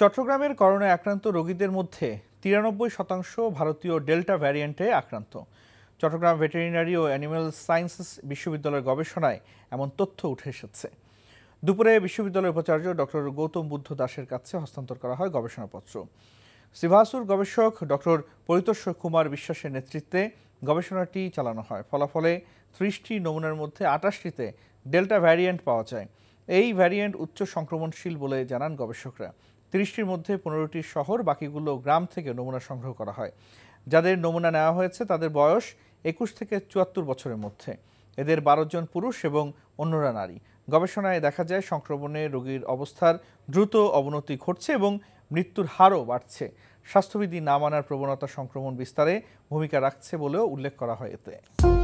চট্টগ্রামের করোনায় আক্রান্ত রোগীদের মধ্যে তিরানব্বই শতাংশ ভারতীয় ডেল্টা ভ্যারিয়েন্টে আক্রান্ত চট্টগ্রাম ভেটেরিনারি ও অ্যানিম্যাল সায়েন্সেস বিশ্ববিদ্যালয়ের গবেষণায় এমন তথ্য উঠে এসেছে দুপুরে বিশ্ববিদ্যালয়ের উপাচার্য ডক্টর গৌতম বুদ্ধ দাসের কাছে হস্তান্তর করা হয় গবেষণাপত্র সিভাসুর গবেষক ডক্টর পরিতোষ কুমার বিশ্বাসের নেতৃত্বে গবেষণাটি চালানো হয় ফলাফলে ত্রিশটি নমুনার মধ্যে আটাশটিতে ডেল্টা ভ্যারিয়েন্ট পাওয়া যায় এই ভ্যারিয়েন্ট উচ্চ সংক্রমণশীল বলে জানান গবেষকরা তিরিশটির মধ্যে পনেরোটি শহর বাকিগুলো গ্রাম থেকে নমুনা সংগ্রহ করা হয় যাদের নমুনা নেওয়া হয়েছে তাদের বয়স একুশ থেকে চুয়াত্তর বছরের মধ্যে এদের বারো জন পুরুষ এবং অন্যরা নারী গবেষণায় দেখা যায় সংক্রমণে রোগীর অবস্থার দ্রুত অবনতি ঘটছে এবং মৃত্যুর হারও বাড়ছে স্বাস্থ্যবিধি না মানার প্রবণতা সংক্রমণ বিস্তারে ভূমিকা রাখছে বলেও উল্লেখ করা হয় এতে